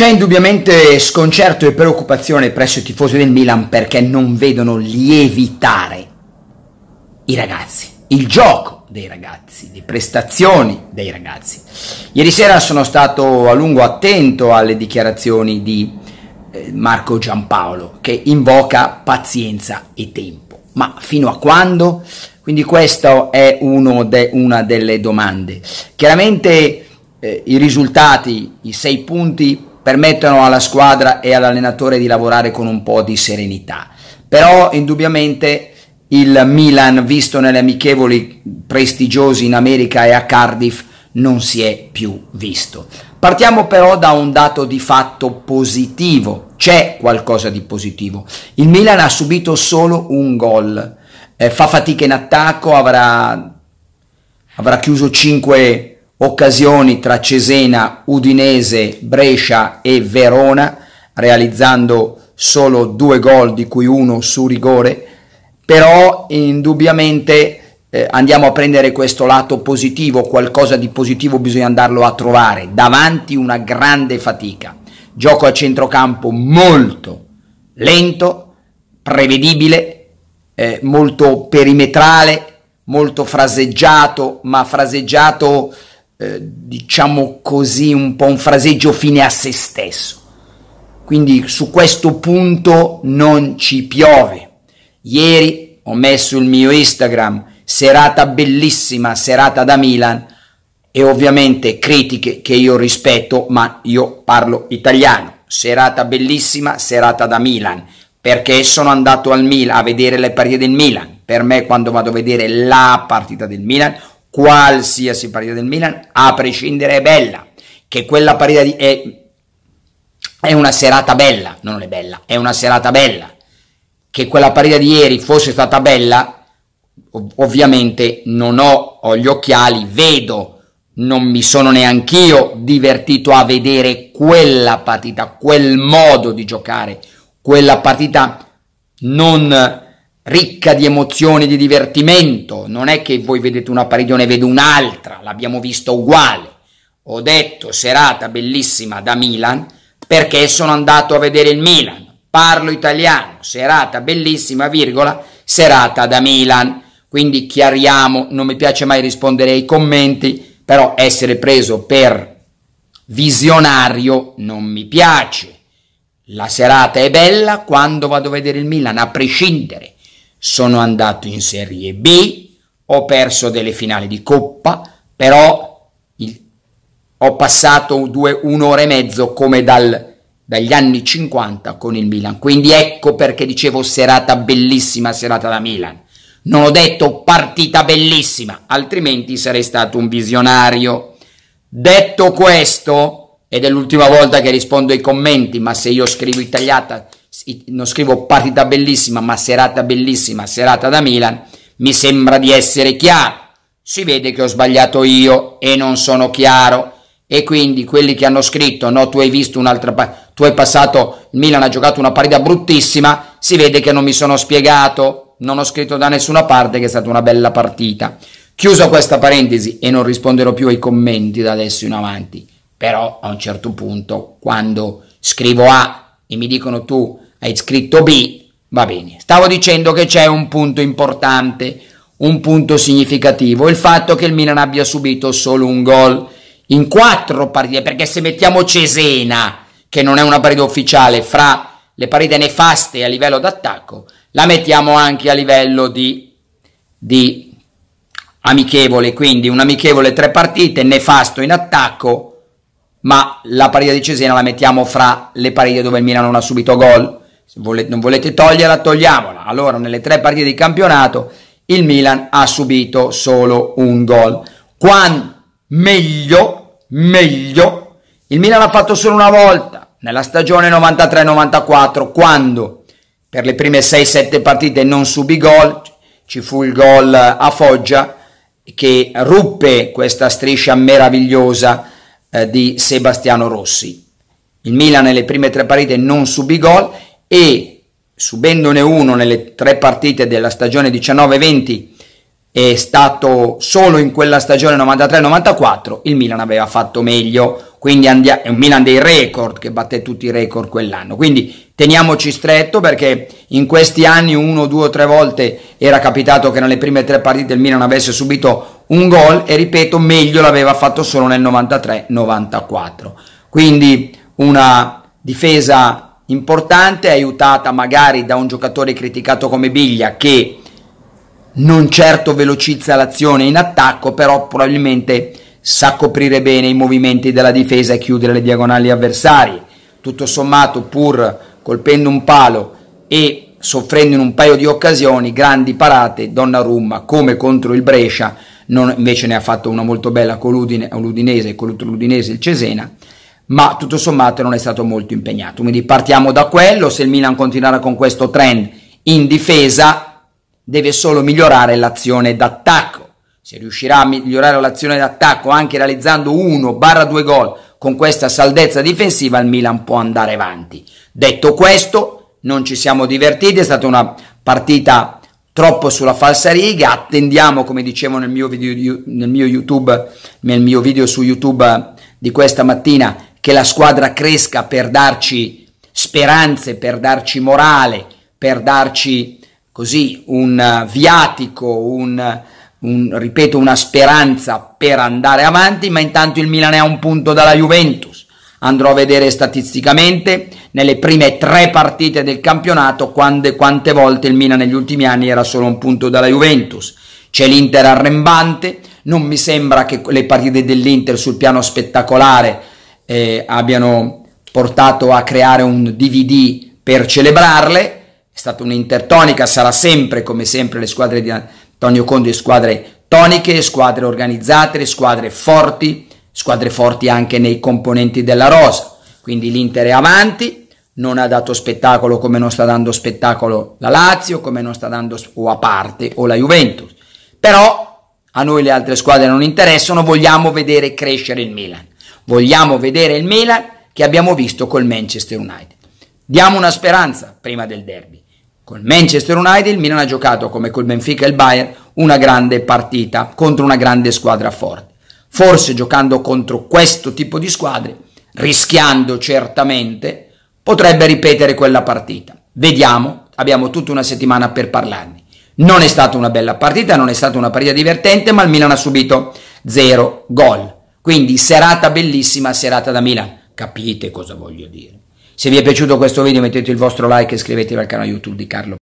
C'è indubbiamente sconcerto e preoccupazione presso i tifosi del Milan perché non vedono lievitare i ragazzi, il gioco dei ragazzi, le prestazioni dei ragazzi. Ieri sera sono stato a lungo attento alle dichiarazioni di eh, Marco Giampaolo che invoca pazienza e tempo. Ma fino a quando? Quindi questa è de, una delle domande. Chiaramente eh, i risultati, i sei punti permettono alla squadra e all'allenatore di lavorare con un po' di serenità. Però indubbiamente il Milan, visto nelle amichevoli prestigiosi in America e a Cardiff, non si è più visto. Partiamo però da un dato di fatto positivo. C'è qualcosa di positivo. Il Milan ha subito solo un gol. Eh, fa fatica in attacco, avrà, avrà chiuso 5 occasioni tra Cesena, Udinese, Brescia e Verona, realizzando solo due gol di cui uno su rigore, però indubbiamente eh, andiamo a prendere questo lato positivo, qualcosa di positivo bisogna andarlo a trovare, davanti una grande fatica. Gioco a centrocampo molto lento, prevedibile, eh, molto perimetrale, molto fraseggiato, ma fraseggiato eh, diciamo così, un po' un fraseggio fine a se stesso. Quindi su questo punto non ci piove. Ieri ho messo il mio Instagram, serata bellissima, serata da Milan e ovviamente critiche che io rispetto, ma io parlo italiano. Serata bellissima, serata da Milan, perché sono andato al Milan a vedere le partite del Milan. Per me quando vado a vedere la partita del Milan qualsiasi partita del Milan, a prescindere è bella, che quella partita di, è, è una serata bella, non è bella, è una serata bella, che quella partita di ieri fosse stata bella, ovviamente non ho, ho gli occhiali, vedo, non mi sono neanch'io divertito a vedere quella partita, quel modo di giocare, quella partita non ricca di emozioni, di divertimento. Non è che voi vedete una parigione e vedo un'altra, l'abbiamo vista uguale. Ho detto serata bellissima da Milan perché sono andato a vedere il Milan. Parlo italiano, serata bellissima, virgola, serata da Milan. Quindi chiariamo, non mi piace mai rispondere ai commenti, però essere preso per visionario non mi piace. La serata è bella quando vado a vedere il Milan, a prescindere sono andato in Serie B, ho perso delle finali di coppa, però il, ho passato due, un'ora e mezzo come dal, dagli anni 50 con il Milan. Quindi ecco perché dicevo serata bellissima, serata da Milan. Non ho detto partita bellissima, altrimenti sarei stato un visionario. Detto questo, ed è l'ultima volta che rispondo ai commenti, ma se io scrivo italiata non scrivo partita bellissima, ma serata bellissima, serata da Milan, mi sembra di essere chiaro. Si vede che ho sbagliato io e non sono chiaro. E quindi quelli che hanno scritto, no, tu hai visto un'altra partita, tu hai passato, Milan ha giocato una partita bruttissima, si vede che non mi sono spiegato, non ho scritto da nessuna parte che è stata una bella partita. Chiuso questa parentesi e non risponderò più ai commenti da adesso in avanti, però a un certo punto quando scrivo A e mi dicono tu hai scritto B, va bene. Stavo dicendo che c'è un punto importante, un punto significativo, il fatto che il Milan abbia subito solo un gol in quattro partite, perché se mettiamo Cesena, che non è una partita ufficiale, fra le partite nefaste a livello d'attacco, la mettiamo anche a livello di, di amichevole, quindi un amichevole tre partite, nefasto in attacco, ma la partita di Cesena la mettiamo fra le partite dove il Milan non ha subito gol, se volete, non volete toglierla, togliamola. Allora, nelle tre partite di campionato, il Milan ha subito solo un gol. Quando meglio, meglio, il Milan ha fatto solo una volta, nella stagione 93-94, quando per le prime 6-7 partite non subì gol, ci fu il gol a Foggia che ruppe questa striscia meravigliosa eh, di Sebastiano Rossi. Il Milan nelle prime tre partite non subì gol e subendone uno nelle tre partite della stagione 19-20 è stato solo in quella stagione 93-94 il Milan aveva fatto meglio quindi andia- è un Milan dei record che batte tutti i record quell'anno quindi teniamoci stretto perché in questi anni uno, due o tre volte era capitato che nelle prime tre partite il Milan avesse subito un gol e ripeto meglio l'aveva fatto solo nel 93-94 quindi una difesa importante, aiutata magari da un giocatore criticato come Biglia che non certo velocizza l'azione in attacco, però probabilmente sa coprire bene i movimenti della difesa e chiudere le diagonali avversari. Tutto sommato, pur colpendo un palo e soffrendo in un paio di occasioni, grandi parate, Donnarumma come contro il Brescia, non, invece ne ha fatto una molto bella con l'Udine, l'Udinese, con l'Udinese il Cesena ma tutto sommato non è stato molto impegnato. Quindi partiamo da quello, se il Milan continuerà con questo trend in difesa deve solo migliorare l'azione d'attacco. Se riuscirà a migliorare l'azione d'attacco anche realizzando 1-2 gol con questa saldezza difensiva, il Milan può andare avanti. Detto questo, non ci siamo divertiti, è stata una partita troppo sulla falsa riga, attendiamo come dicevo nel mio video, nel mio YouTube, nel mio video su YouTube di questa mattina che la squadra cresca per darci speranze, per darci morale, per darci così un eh, viatico, un, un, ripeto, una speranza per andare avanti, ma intanto il Milan è a un punto dalla Juventus. Andrò a vedere statisticamente nelle prime tre partite del campionato quante, quante volte il Milan negli ultimi anni era solo un punto dalla Juventus. C'è l'Inter arrembante, non mi sembra che le partite dell'Inter sul piano spettacolare eh, abbiano portato a creare un DVD per celebrarle, è stata un'intertonica, sarà sempre come sempre le squadre di Antonio Conte, squadre toniche, squadre organizzate, squadre forti, squadre forti anche nei componenti della rosa, quindi l'Inter è avanti, non ha dato spettacolo come non sta dando spettacolo la Lazio, come non sta dando o a parte o la Juventus, però a noi le altre squadre non interessano, vogliamo vedere crescere il Milan. Vogliamo vedere il Milan che abbiamo visto col Manchester United. Diamo una speranza prima del derby. Col Manchester United il Milan ha giocato come col Benfica e il Bayern una grande partita contro una grande squadra forte. Forse giocando contro questo tipo di squadre, rischiando certamente, potrebbe ripetere quella partita. Vediamo, abbiamo tutta una settimana per parlarne. Non è stata una bella partita, non è stata una partita divertente, ma il Milan ha subito zero gol. Quindi serata bellissima, serata da Milano. Capite cosa voglio dire. Se vi è piaciuto questo video mettete il vostro like e iscrivetevi al canale YouTube di Carlo.